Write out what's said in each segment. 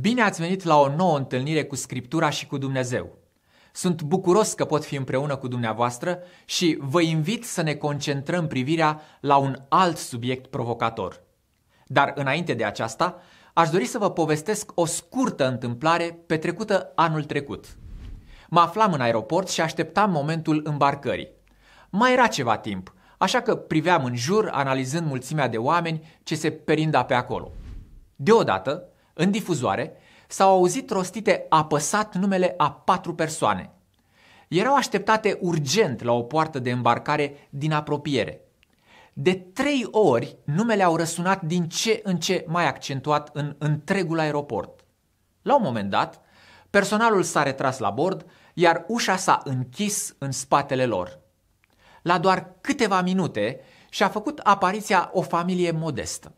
Bine ați venit la o nouă întâlnire cu Scriptura și cu Dumnezeu. Sunt bucuros că pot fi împreună cu dumneavoastră și vă invit să ne concentrăm privirea la un alt subiect provocator. Dar înainte de aceasta, aș dori să vă povestesc o scurtă întâmplare petrecută anul trecut. Mă aflam în aeroport și așteptam momentul îmbarcării. Mai era ceva timp, așa că priveam în jur, analizând mulțimea de oameni ce se perinda pe acolo. Deodată, în difuzoare s-au auzit rostite apăsat numele a patru persoane. Erau așteptate urgent la o poartă de îmbarcare din apropiere. De trei ori numele au răsunat din ce în ce mai accentuat în întregul aeroport. La un moment dat, personalul s-a retras la bord, iar ușa s-a închis în spatele lor. La doar câteva minute și-a făcut apariția o familie modestă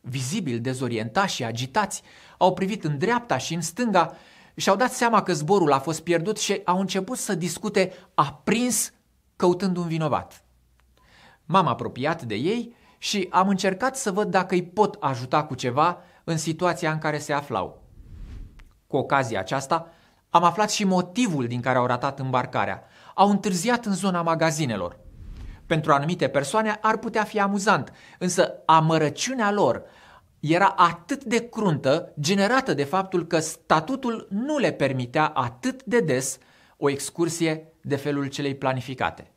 vizibil dezorientați și agitați, au privit în dreapta și în stânga și-au dat seama că zborul a fost pierdut și au început să discute aprins căutând un vinovat. M-am apropiat de ei și am încercat să văd dacă îi pot ajuta cu ceva în situația în care se aflau. Cu ocazia aceasta, am aflat și motivul din care au ratat îmbarcarea. Au întârziat în zona magazinelor – pentru anumite persoane ar putea fi amuzant, însă amărăciunea lor era atât de cruntă, generată de faptul că statutul nu le permitea atât de des o excursie de felul celei planificate.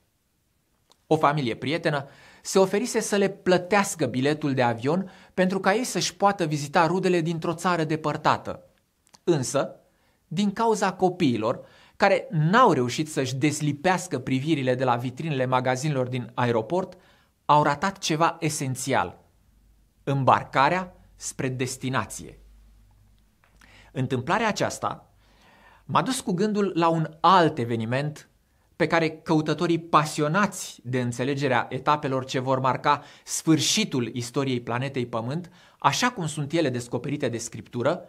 O familie prietenă se oferise să le plătească biletul de avion pentru ca ei să-și poată vizita rudele dintr-o țară depărtată. Însă, din cauza copiilor, care n-au reușit să-și deslipească privirile de la vitrinele magazinelor din aeroport, au ratat ceva esențial. Îmbarcarea spre destinație. Întâmplarea aceasta m-a dus cu gândul la un alt eveniment pe care căutătorii pasionați de înțelegerea etapelor ce vor marca sfârșitul istoriei planetei Pământ, așa cum sunt ele descoperite de scriptură,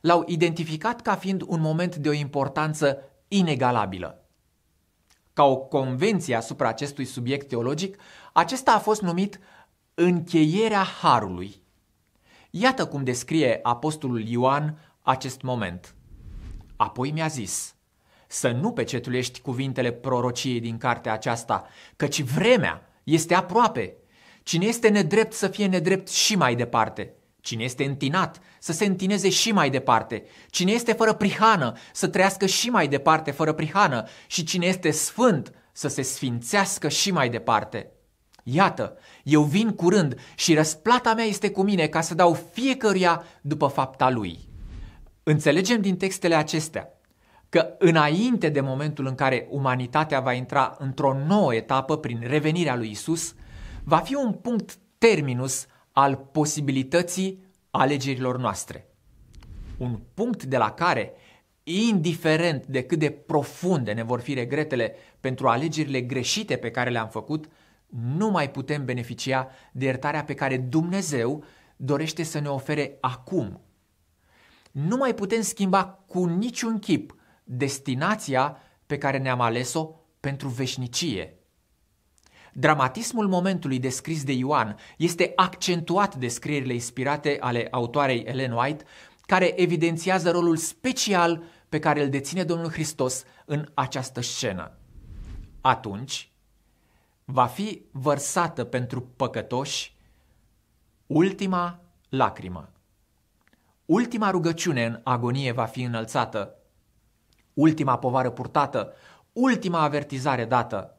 l-au identificat ca fiind un moment de o importanță inegalabilă. Ca o convenție asupra acestui subiect teologic, acesta a fost numit încheierea harului. Iată cum descrie apostolul Ioan acest moment. Apoi mi-a zis, să nu pecetulești cuvintele prorociei din cartea aceasta, căci vremea este aproape. Cine este nedrept să fie nedrept și mai departe. Cine este întinat să se întineze și mai departe. Cine este fără prihană, să trăiască și mai departe fără prihană. Și cine este sfânt, să se sfințească și mai departe. Iată, eu vin curând și răsplata mea este cu mine ca să dau fiecăruia după fapta lui. Înțelegem din textele acestea că înainte de momentul în care umanitatea va intra într-o nouă etapă prin revenirea lui Isus, va fi un punct terminus al posibilității alegerilor noastre. Un punct de la care, indiferent de cât de profunde ne vor fi regretele pentru alegerile greșite pe care le-am făcut, nu mai putem beneficia de iertarea pe care Dumnezeu dorește să ne ofere acum. Nu mai putem schimba cu niciun chip destinația pe care ne-am ales-o pentru veșnicie. Dramatismul momentului descris de Ioan este accentuat de scrierile inspirate ale autoarei Ellen White, care evidențiază rolul special pe care îl deține Domnul Hristos în această scenă. Atunci, va fi vărsată pentru păcătoși ultima lacrimă. Ultima rugăciune în agonie va fi înălțată, ultima povară purtată, ultima avertizare dată –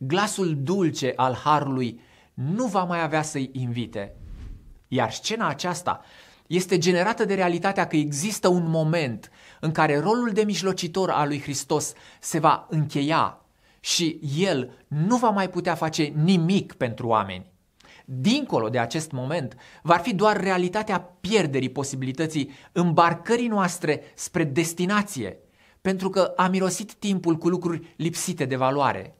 Glasul dulce al harului nu va mai avea să-i invite. Iar scena aceasta este generată de realitatea că există un moment în care rolul de mijlocitor al lui Hristos se va încheia și el nu va mai putea face nimic pentru oameni. Dincolo de acest moment, va fi doar realitatea pierderii posibilității îmbarcării noastre spre destinație, pentru că a mirosit timpul cu lucruri lipsite de valoare.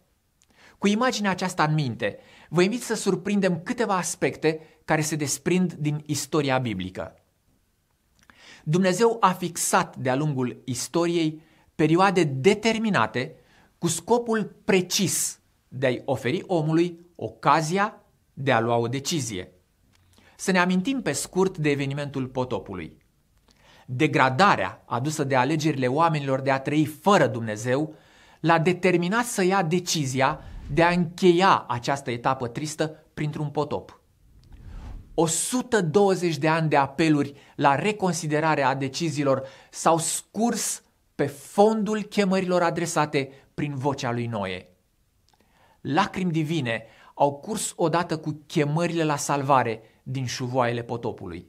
Cu imaginea aceasta în minte, vă invit să surprindem câteva aspecte care se desprind din istoria biblică. Dumnezeu a fixat de-a lungul istoriei perioade determinate cu scopul precis de a-i oferi omului ocazia de a lua o decizie. Să ne amintim pe scurt de evenimentul potopului. Degradarea adusă de alegerile oamenilor de a trăi fără Dumnezeu l-a determinat să ia decizia de a încheia această etapă tristă printr-un potop. 120 de ani de apeluri la reconsiderarea deciziilor s-au scurs pe fondul chemărilor adresate prin vocea lui Noe. Lacrimi divine au curs odată cu chemările la salvare din șuvoaiele potopului.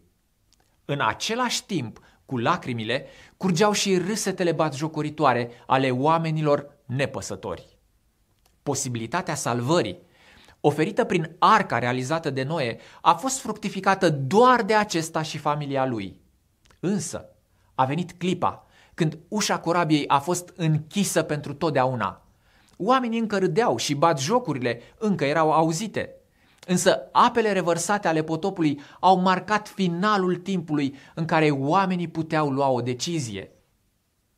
În același timp, cu lacrimile, curgeau și râsetele batjocoritoare ale oamenilor nepăsători posibilitatea salvării, oferită prin arca realizată de Noe, a fost fructificată doar de acesta și familia lui. Însă, a venit clipa când ușa corabiei a fost închisă pentru totdeauna. Oamenii încă râdeau și bat jocurile încă erau auzite. Însă apele revărsate ale potopului au marcat finalul timpului în care oamenii puteau lua o decizie.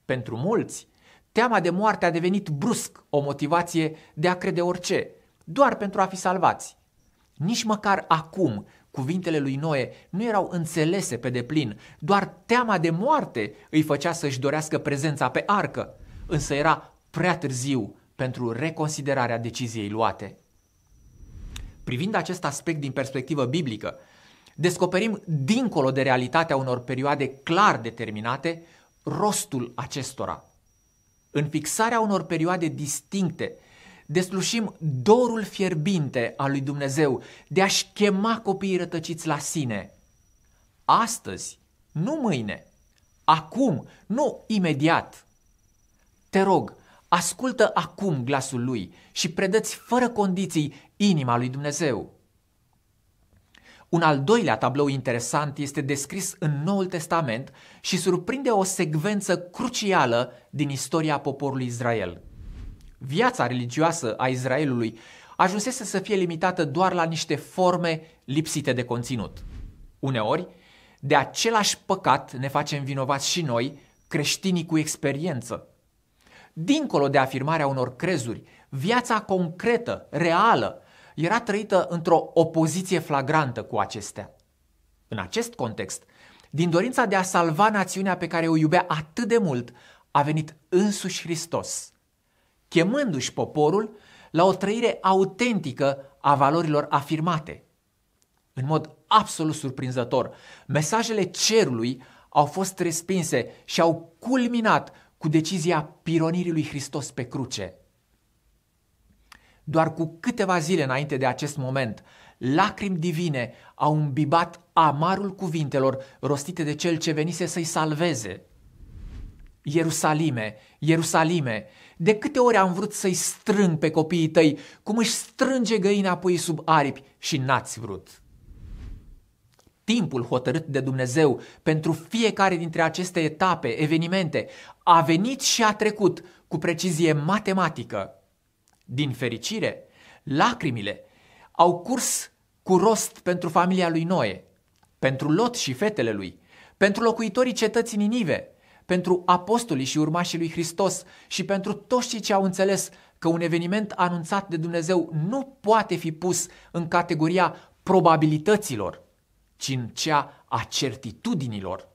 Pentru mulți, Teama de moarte a devenit brusc o motivație de a crede orice, doar pentru a fi salvați. Nici măcar acum cuvintele lui Noe nu erau înțelese pe deplin, doar teama de moarte îi făcea să-și dorească prezența pe arcă, însă era prea târziu pentru reconsiderarea deciziei luate. Privind acest aspect din perspectivă biblică, descoperim dincolo de realitatea unor perioade clar determinate rostul acestora – în fixarea unor perioade distincte, deslușim dorul fierbinte al lui Dumnezeu de a-și chema copiii rătăciți la sine. Astăzi, nu mâine, acum, nu imediat. Te rog, ascultă acum glasul lui și predăți fără condiții inima lui Dumnezeu. Un al doilea tablou interesant este descris în Noul Testament și surprinde o secvență crucială din istoria poporului Israel. Viața religioasă a Israelului ajunsese să fie limitată doar la niște forme lipsite de conținut. Uneori, de același păcat ne facem vinovați și noi, creștinii cu experiență. Dincolo de afirmarea unor crezuri, viața concretă, reală, era trăită într-o opoziție flagrantă cu acestea. În acest context, din dorința de a salva națiunea pe care o iubea atât de mult, a venit însuși Hristos, chemându-și poporul la o trăire autentică a valorilor afirmate. În mod absolut surprinzător, mesajele cerului au fost respinse și au culminat cu decizia pironirii lui Hristos pe cruce – doar cu câteva zile înainte de acest moment, lacrimi divine au îmbibat amarul cuvintelor rostite de cel ce venise să-i salveze. Ierusalime, Ierusalime, de câte ori am vrut să-i strâng pe copiii tăi, cum își strânge găina apoi sub aripi și n-ați vrut. Timpul hotărât de Dumnezeu pentru fiecare dintre aceste etape, evenimente, a venit și a trecut cu precizie matematică. Din fericire, lacrimile au curs cu rost pentru familia lui Noe, pentru Lot și fetele lui, pentru locuitorii cetății Ninive, pentru apostolii și urmașii lui Hristos și pentru toți cei ce au înțeles că un eveniment anunțat de Dumnezeu nu poate fi pus în categoria probabilităților, ci în cea a certitudinilor.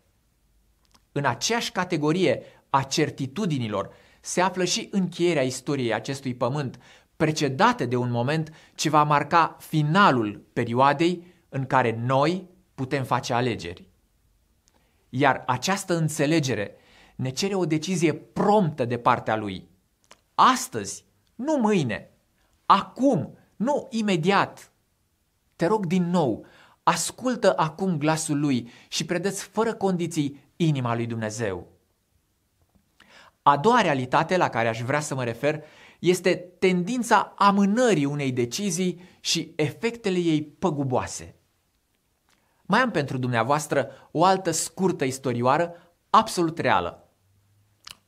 În aceeași categorie a certitudinilor se află și încheierea istoriei acestui pământ, precedate de un moment ce va marca finalul perioadei în care noi putem face alegeri. Iar această înțelegere ne cere o decizie promptă de partea lui. Astăzi, nu mâine, acum, nu imediat. Te rog din nou, ascultă acum glasul lui și predeți fără condiții inima lui Dumnezeu. A doua realitate la care aș vrea să mă refer este tendința amânării unei decizii și efectele ei păguboase. Mai am pentru dumneavoastră o altă scurtă istorioară absolut reală.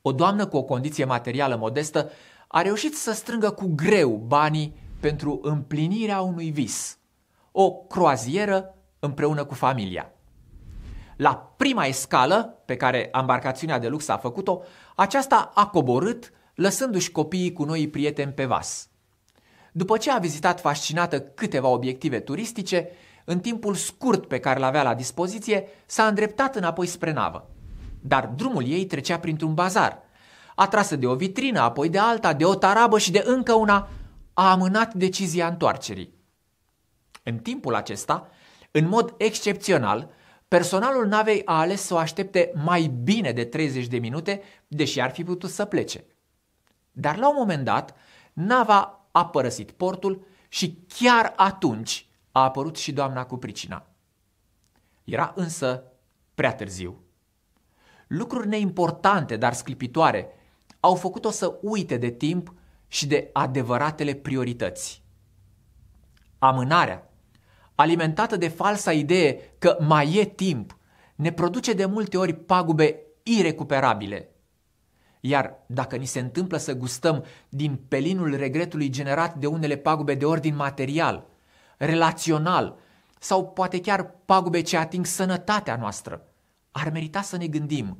O doamnă cu o condiție materială modestă a reușit să strângă cu greu banii pentru împlinirea unui vis. O croazieră împreună cu familia. La prima escală pe care ambarcațiunea de lux a făcut-o, aceasta a coborât, lăsându-și copiii cu noi prieteni pe vas. După ce a vizitat fascinată câteva obiective turistice, în timpul scurt pe care l-avea la dispoziție, s-a îndreptat înapoi spre navă. Dar drumul ei trecea printr-un bazar. Atrasă de o vitrină, apoi de alta, de o tarabă și de încă una, a amânat decizia întoarcerii. În timpul acesta, în mod excepțional, Personalul navei a ales să o aștepte mai bine de 30 de minute, deși ar fi putut să plece. Dar la un moment dat, nava a părăsit portul și chiar atunci a apărut și doamna cu pricina. Era însă prea târziu. Lucruri neimportante, dar sclipitoare, au făcut-o să uite de timp și de adevăratele priorități. Amânarea alimentată de falsa idee că mai e timp, ne produce de multe ori pagube irecuperabile. Iar dacă ni se întâmplă să gustăm din pelinul regretului generat de unele pagube de ordin material, relațional sau poate chiar pagube ce ating sănătatea noastră, ar merita să ne gândim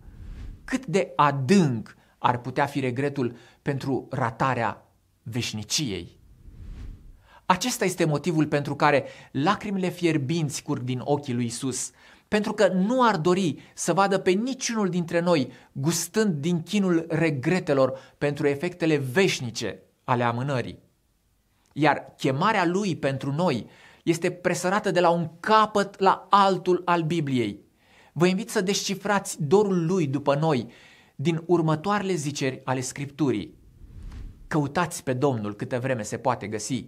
cât de adânc ar putea fi regretul pentru ratarea veșniciei. Acesta este motivul pentru care lacrimile fierbinți curg din ochii lui Isus, pentru că nu ar dori să vadă pe niciunul dintre noi gustând din chinul regretelor pentru efectele veșnice ale amânării. Iar chemarea lui pentru noi este presărată de la un capăt la altul al Bibliei. Vă invit să descifrați dorul lui după noi din următoarele ziceri ale Scripturii. Căutați pe Domnul câte vreme se poate găsi,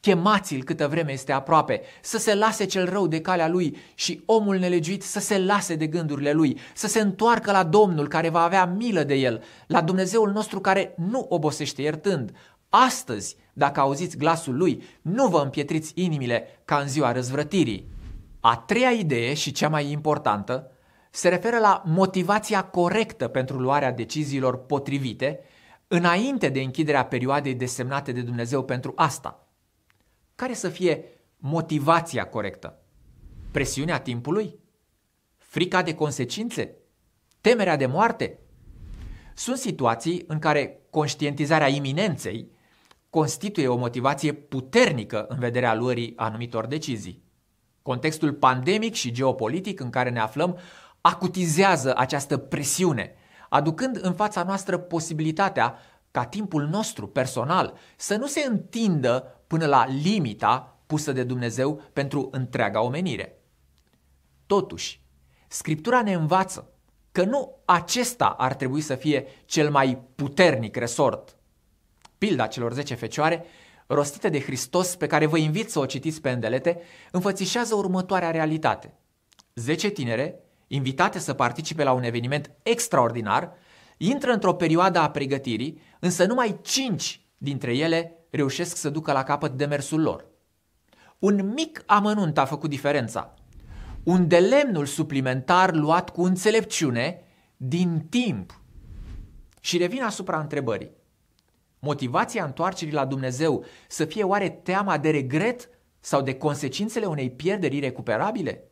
Chemați-l câtă vreme este aproape, să se lase cel rău de calea lui și omul nelegiuit să se lase de gândurile lui, să se întoarcă la Domnul care va avea milă de el, la Dumnezeul nostru care nu obosește iertând. Astăzi, dacă auziți glasul lui, nu vă împietriți inimile ca în ziua răzvrătirii. A treia idee și cea mai importantă se referă la motivația corectă pentru luarea deciziilor potrivite înainte de închiderea perioadei desemnate de Dumnezeu pentru asta – care să fie motivația corectă? Presiunea timpului? Frica de consecințe? Temerea de moarte? Sunt situații în care conștientizarea iminenței constituie o motivație puternică în vederea luării anumitor decizii. Contextul pandemic și geopolitic în care ne aflăm acutizează această presiune, aducând în fața noastră posibilitatea ca timpul nostru personal să nu se întindă până la limita pusă de Dumnezeu pentru întreaga omenire. Totuși, Scriptura ne învață că nu acesta ar trebui să fie cel mai puternic resort. Pilda celor 10 fecioare, rostită de Hristos, pe care vă invit să o citiți pe îndelete, înfățișează următoarea realitate. 10 tinere, invitate să participe la un eveniment extraordinar, intră într-o perioadă a pregătirii, însă numai 5 dintre ele reușesc să ducă la capăt demersul lor. Un mic amănunt a făcut diferența. de lemnul suplimentar luat cu înțelepciune din timp. Și revin asupra întrebării. Motivația întoarcerii la Dumnezeu să fie oare teama de regret sau de consecințele unei pierderi recuperabile?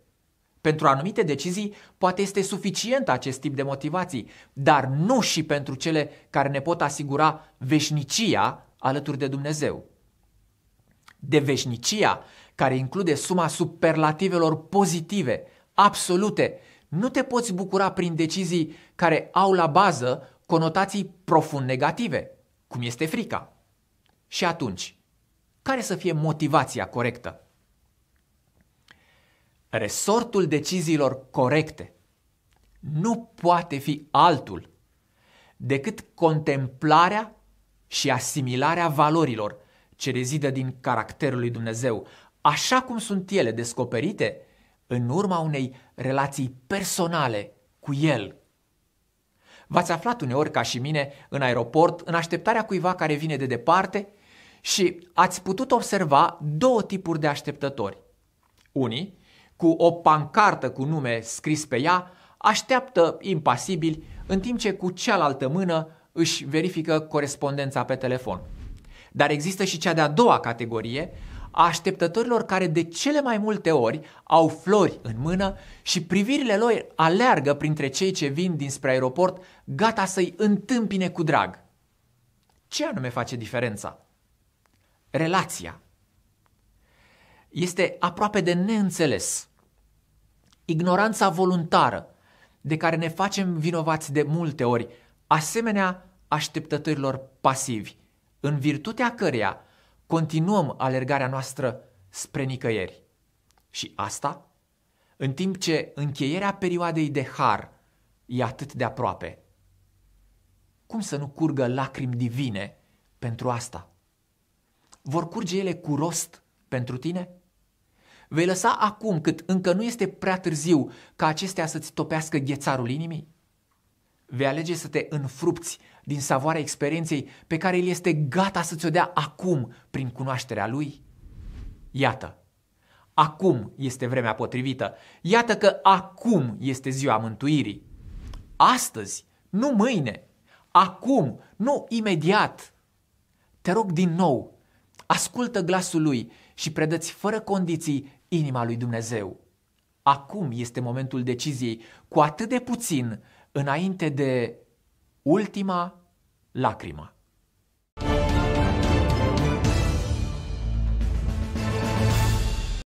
Pentru anumite decizii poate este suficient acest tip de motivații, dar nu și pentru cele care ne pot asigura veșnicia alături de Dumnezeu. De veșnicia, care include suma superlativelor pozitive, absolute, nu te poți bucura prin decizii care au la bază conotații profund negative, cum este frica. Și atunci, care să fie motivația corectă? Resortul deciziilor corecte nu poate fi altul decât contemplarea și asimilarea valorilor ce rezidă din caracterul lui Dumnezeu, așa cum sunt ele descoperite în urma unei relații personale cu El. V-ați aflat uneori ca și mine în aeroport în așteptarea cuiva care vine de departe și ați putut observa două tipuri de așteptători. Unii, cu o pancartă cu nume scris pe ea, așteaptă impasibil, în timp ce cu cealaltă mână își verifică corespondența pe telefon. Dar există și cea de-a doua categorie a așteptătorilor care de cele mai multe ori au flori în mână și privirile lor aleargă printre cei ce vin dinspre aeroport gata să-i întâmpine cu drag. Ce anume face diferența? Relația. Este aproape de neînțeles. Ignoranța voluntară de care ne facem vinovați de multe ori, asemenea așteptătorilor pasivi, în virtutea căreia continuăm alergarea noastră spre nicăieri. Și asta, în timp ce încheierea perioadei de har e atât de aproape. Cum să nu curgă lacrimi divine pentru asta? Vor curge ele cu rost pentru tine? Vei lăsa acum cât încă nu este prea târziu ca acestea să-ți topească ghețarul inimii? vei alege să te înfrupți din savoarea experienței pe care El este gata să ți-o dea acum prin cunoașterea Lui? Iată, acum este vremea potrivită. Iată că acum este ziua mântuirii. Astăzi, nu mâine. Acum, nu imediat. Te rog din nou, ascultă glasul Lui și predăți fără condiții inima lui Dumnezeu. Acum este momentul deciziei, cu atât de puțin înainte de ultima lacrimă.